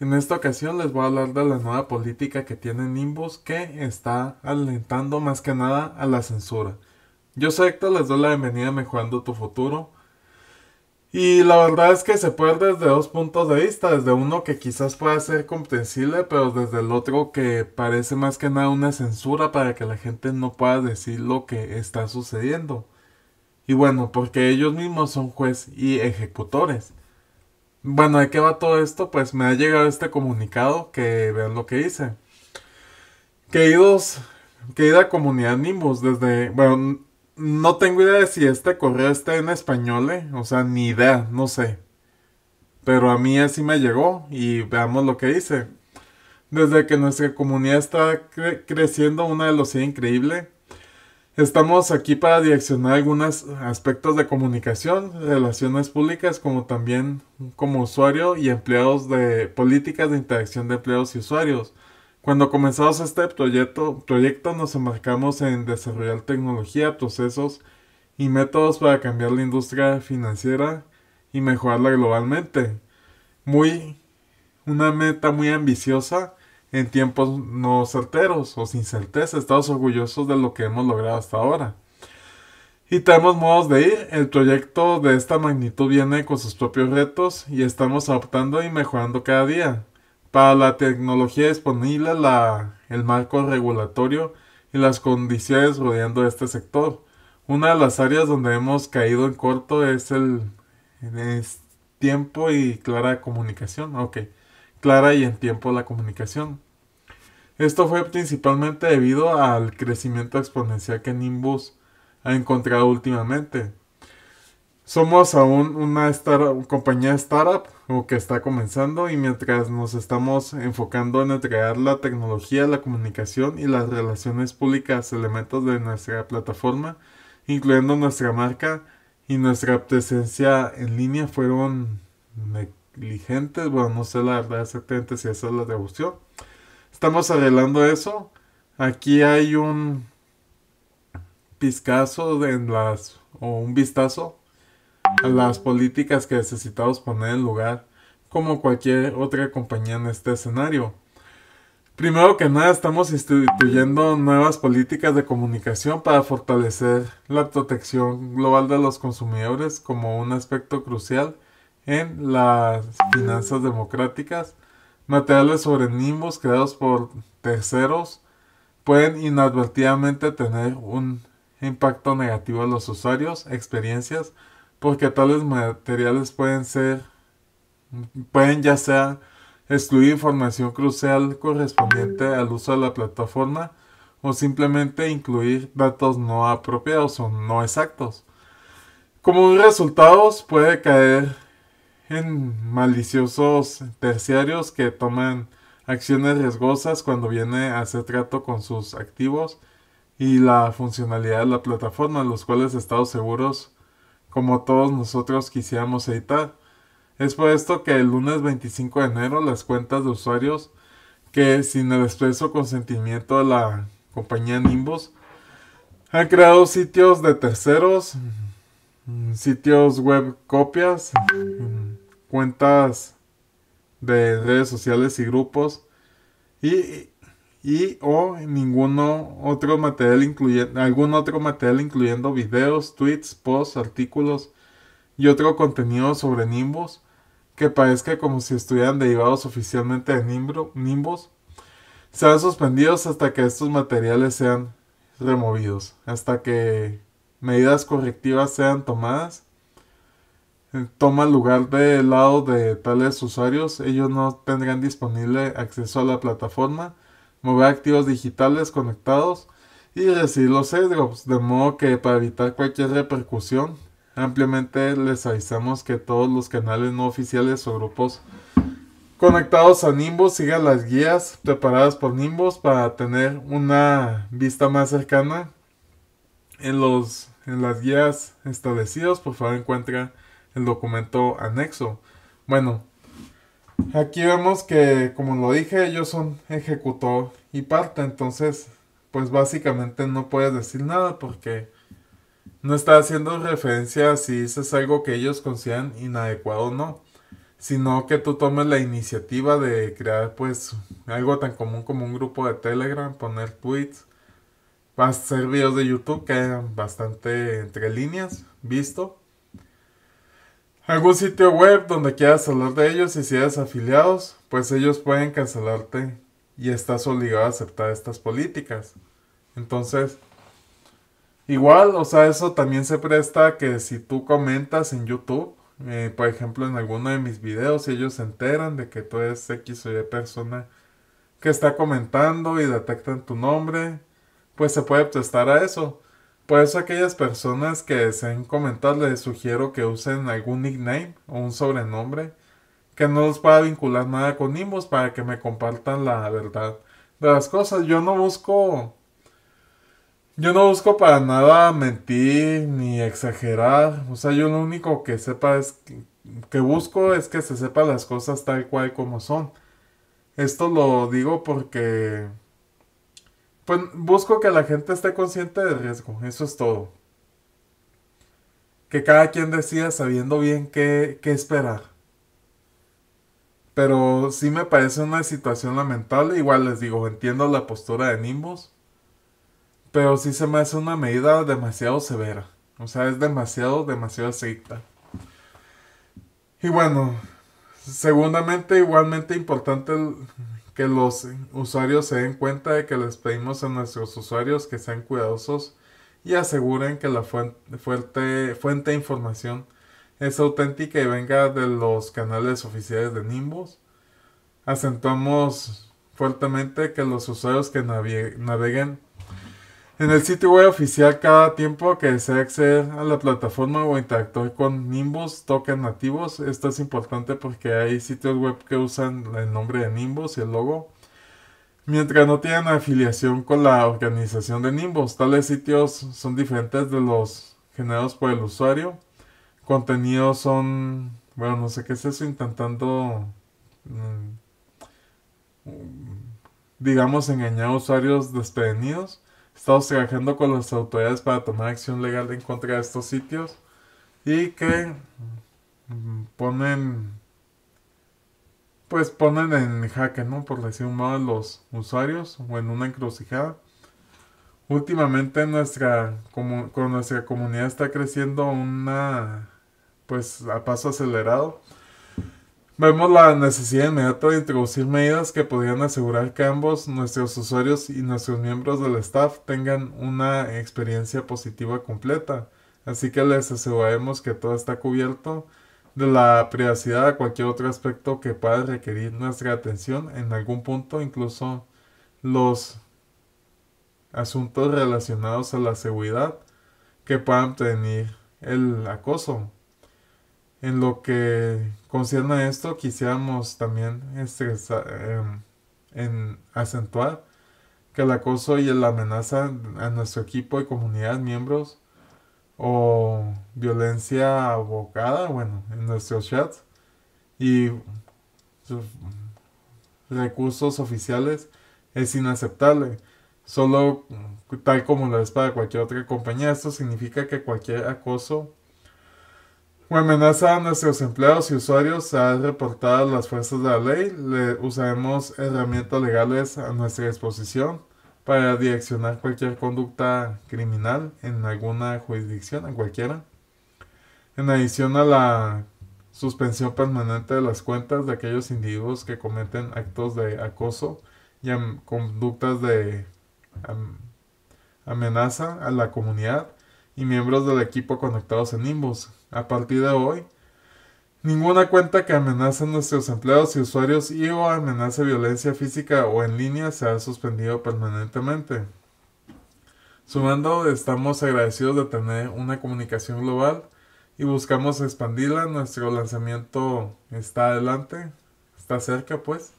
En esta ocasión les voy a hablar de la nueva política que tiene Nimbus que está alentando más que nada a la censura. Yo soy Héctor, les doy la bienvenida a Mejorando tu Futuro. Y la verdad es que se puede desde dos puntos de vista, desde uno que quizás pueda ser comprensible, pero desde el otro que parece más que nada una censura para que la gente no pueda decir lo que está sucediendo. Y bueno, porque ellos mismos son juez y ejecutores. Bueno, ¿de qué va todo esto? Pues me ha llegado este comunicado que vean lo que hice. Queridos, querida comunidad Nimbus, desde, bueno, no tengo idea de si este correo está en español, eh, o sea, ni idea, no sé. Pero a mí así me llegó y veamos lo que hice. Desde que nuestra comunidad está creciendo a una velocidad increíble, Estamos aquí para direccionar algunos aspectos de comunicación, relaciones públicas, como también como usuario y empleados de políticas de interacción de empleados y usuarios. Cuando comenzamos este proyecto, proyecto nos enmarcamos en desarrollar tecnología, procesos y métodos para cambiar la industria financiera y mejorarla globalmente. Muy, una meta muy ambiciosa en tiempos no certeros o sin certeza. Estamos orgullosos de lo que hemos logrado hasta ahora. Y tenemos modos de ir. El proyecto de esta magnitud viene con sus propios retos y estamos adaptando y mejorando cada día. Para la tecnología disponible, la, el marco regulatorio y las condiciones rodeando este sector. Una de las áreas donde hemos caído en corto es el, tiempo y clara comunicación. Okay clara y en tiempo la comunicación. Esto fue principalmente debido al crecimiento exponencial que Nimbus ha encontrado últimamente. Somos aún una compañía startup o que está comenzando y mientras nos estamos enfocando en entregar la tecnología, la comunicación y las relaciones públicas elementos de nuestra plataforma, incluyendo nuestra marca y nuestra presencia en línea fueron diligentes, bueno, no sé la verdad exactamente si esa es la devoción. Estamos arreglando eso. Aquí hay un pizcazo de las, o un vistazo a las políticas que necesitamos poner en lugar, como cualquier otra compañía en este escenario. Primero que nada, estamos instituyendo nuevas políticas de comunicación para fortalecer la protección global de los consumidores como un aspecto crucial en las finanzas democráticas, materiales sobre nimbos creados por terceros pueden inadvertidamente tener un impacto negativo en los usuarios, experiencias, porque tales materiales pueden ser, pueden ya sea excluir información crucial correspondiente al uso de la plataforma o simplemente incluir datos no apropiados o no exactos. Como resultados puede caer en maliciosos terciarios que toman acciones riesgosas cuando viene a hacer trato con sus activos y la funcionalidad de la plataforma, los cuales estados seguros como todos nosotros quisiéramos evitar. Es por esto que el lunes 25 de enero las cuentas de usuarios que sin el expreso consentimiento de la compañía Nimbus han creado sitios de terceros, sitios web copias, cuentas de redes sociales y grupos y, o ningún otro material incluyendo algún otro material incluyendo videos, tweets, posts, artículos y otro contenido sobre Nimbus que parezca como si estuvieran derivados oficialmente de Nimbus sean suspendidos hasta que estos materiales sean removidos, hasta que medidas correctivas sean tomadas toma lugar del lado de tales usuarios, ellos no tendrán disponible acceso a la plataforma, mover activos digitales conectados y recibir los airdrops, de modo que para evitar cualquier repercusión, ampliamente les avisamos que todos los canales no oficiales o grupos conectados a Nimbus sigan las guías preparadas por Nimbus para tener una vista más cercana en, los, en las guías establecidas. Por favor, encuentra el documento anexo. Bueno, aquí vemos que, como lo dije, ellos son ejecutor y parte, entonces, pues básicamente no puedes decir nada porque no está haciendo referencia a si es algo que ellos consideran inadecuado o no, sino que tú tomes la iniciativa de crear, pues, algo tan común como un grupo de Telegram, poner tweets, hacer videos de YouTube que hayan bastante entre líneas visto algún sitio web donde quieras hablar de ellos y si eres afiliados, pues ellos pueden cancelarte y estás obligado a aceptar estas políticas. Entonces, igual, o sea, eso también se presta que si tú comentas en YouTube, eh, por ejemplo, en alguno de mis videos, si ellos se enteran de que tú eres X o Y persona que está comentando y detectan tu nombre, pues se puede prestar a eso. Por eso aquellas personas que deseen comentar les sugiero que usen algún nickname o un sobrenombre que no los pueda vincular nada con Nimbus para que me compartan la verdad de las cosas. Yo no busco... Yo no busco para nada mentir ni exagerar. O sea, yo lo único que sepa es que, busco es que se sepan las cosas tal cual como son. Esto lo digo porque pues, busco que la gente esté consciente del riesgo, eso es todo. Que cada quien decida sabiendo bien qué, esperar. Pero sí me parece una situación lamentable, igual les digo, entiendo la postura de Nimbus, pero sí se me hace una medida demasiado severa. O sea, es demasiado, demasiado estricta. Y bueno, segundamente, igualmente importante el, que los usuarios se den cuenta de que les pedimos a nuestros usuarios que sean cuidadosos y aseguren que la fuente, fuente de información es auténtica y venga de los canales oficiales de Nimbus. Acentuamos fuertemente que los usuarios que naveguen en el sitio web oficial, cada tiempo que desea acceder a la plataforma o interactuar con Nimbus token nativos, esto es importante porque hay sitios web que usan el nombre de Nimbus y el logo, mientras no tienen afiliación con la organización de Nimbus. Tales sitios son diferentes de los generados por el usuario. Contenidos son, bueno, no sé qué es eso, intentando, mm, digamos, engañar a usuarios desprevenidos. Estamos trabajando con las autoridades para tomar acción legal en contra de estos sitios y que mm, ponen pues ponen en jaque, ¿no? Por decir un modo a los usuarios o en una encrucijada. Últimamente nuestra, con nuestra comunidad está creciendo una pues a paso acelerado Vemos la necesidad inmediata de introducir medidas que podrían asegurar que ambos, nuestros usuarios y nuestros miembros del staff, tengan una experiencia positiva completa. Así que les aseguraremos que todo está cubierto de la privacidad a cualquier otro aspecto que pueda requerir nuestra atención en algún punto, incluso los asuntos relacionados a la seguridad que puedan tener el acoso en lo que concierne a esto, quisiéramos también este, em, en acentuar que el acoso y la amenaza a nuestro equipo y comunidad, miembros, o violencia abocada, bueno, en nuestros chats y recursos oficiales es inaceptable. Solo mm, tal como lo es para cualquier otra compañía, esto significa que cualquier acoso o amenaza a nuestros empleados y usuarios se reportado a las fuerzas de la ley. Le usaremos herramientas legales a nuestra disposición para direccionar cualquier conducta criminal en alguna jurisdicción, en cualquiera. En adición a la suspensión permanente de las cuentas de aquellos individuos que cometen actos de acoso y conductas de amenaza a la comunidad, y miembros del equipo conectados en Nimbus. A partir de hoy, ninguna cuenta que amenace a nuestros empleados y usuarios y o amenace violencia física o en línea se ha suspendido permanentemente. Sumando, estamos agradecidos de tener una comunicación global y buscamos expandirla. Nuestro lanzamiento está adelante, está cerca pues.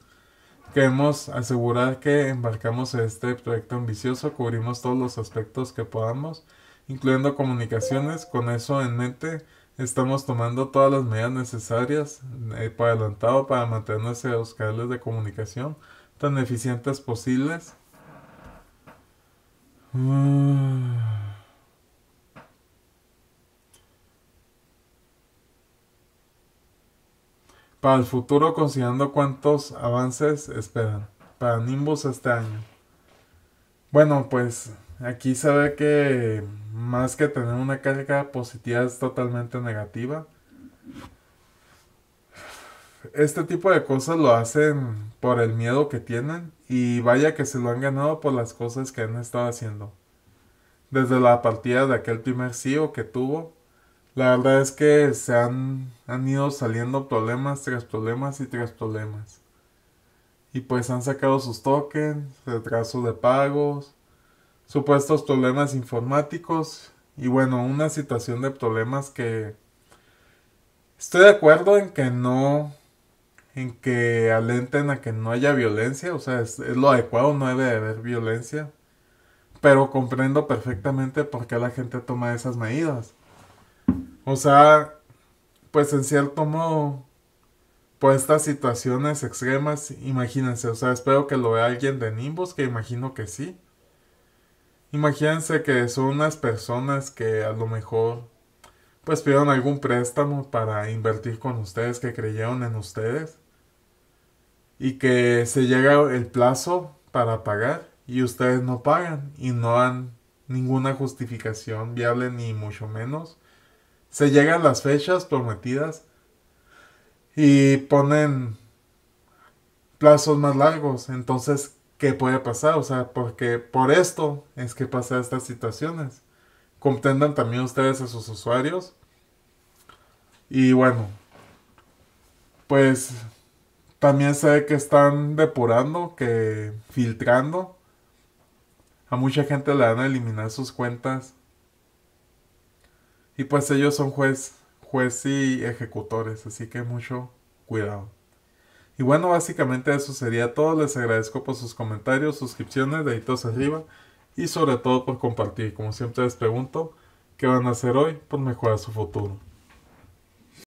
Queremos asegurar que embarcamos este proyecto ambicioso, cubrimos todos los aspectos que podamos incluyendo comunicaciones. Con eso en mente, estamos tomando todas las medidas necesarias eh, para adelantado para mantener los canales de comunicación tan eficientes posibles. Ah. Para el futuro, considerando cuántos avances esperan para Nimbus este año. Bueno, pues aquí sabe que más que tener una carga positiva es totalmente negativa. Este tipo de cosas lo hacen por el miedo que tienen y vaya que se lo han ganado por las cosas que han estado haciendo. Desde la partida de aquel primer CEO que tuvo, la verdad es que se han, han ido saliendo problemas tras problemas y tras problemas. Y pues han sacado sus tokens, retraso de pagos, supuestos problemas informáticos y bueno, una situación de problemas que estoy de acuerdo en que no, en que alenten a que no haya violencia, o sea, es, lo adecuado, no debe haber violencia, pero comprendo perfectamente por qué la gente toma esas medidas. O sea, pues en cierto modo, por estas situaciones extremas, imagínense, o sea, espero que lo vea alguien de Nimbus, que imagino que sí. Imagínense que son unas personas que a lo mejor pues pidieron algún préstamo para invertir con ustedes, que creyeron en ustedes y que se llega el plazo para pagar y ustedes no pagan y no han ninguna justificación viable ni mucho menos. Se llegan las fechas prometidas y ponen plazos más largos. Entonces, ¿qué puede pasar? O sea, porque por esto es que pasa estas situaciones. Comprendan también ustedes a sus usuarios. Y bueno, pues también sé que están depurando, que filtrando. A mucha gente le van a eliminar sus cuentas. Y pues ellos son juez, juez y ejecutores, así que mucho cuidado. Y bueno, básicamente eso sería todo. Les agradezco por sus comentarios, suscripciones, deditos arriba y sobre todo por compartir. Como siempre les pregunto, ¿qué van a hacer hoy por mejorar su futuro?